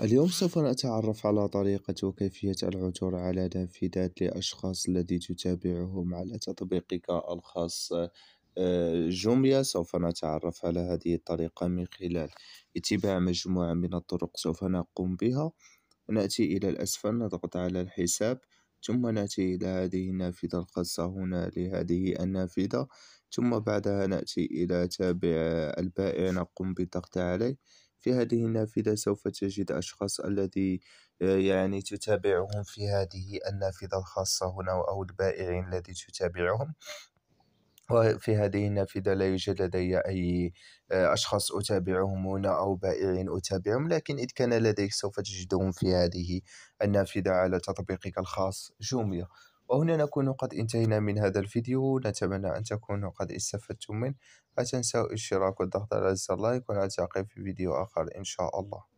اليوم سوف نتعرف على طريقة وكيفية العثور على نافذات لأشخاص الذي تتابعهم على تطبيقك الخاص آه، جوميا سوف نتعرف على هذه الطريقة من خلال اتباع مجموعة من الطرق سوف نقوم بها نأتي إلى الأسفل نضغط على الحساب ثم نأتي إلى هذه النافذة الخاصة هنا لهذه النافذة ثم بعدها نأتي إلى تابع البائع نقوم بالضغط عليه في هذه النافذة سوف تجد أشخاص الذي آه، يعني تتابعهم في هذه النافذة الخاصة هنا أو البائعين الذي تتابعهم وفي هذه النافذة لا يوجد لدي أي آه، أشخاص أتابعهم هنا أو بائعين أتابعهم لكن إذ كان لديك سوف تجدهم في هذه النافذة على تطبيقك الخاص جوميا وهنا نكون قد انتهينا من هذا الفيديو نتمنى أن تكونوا قد استفدتم منه لا تنسوا الاشتراك والضغط على زر لايك ونلتقي في فيديو آخر إن شاء الله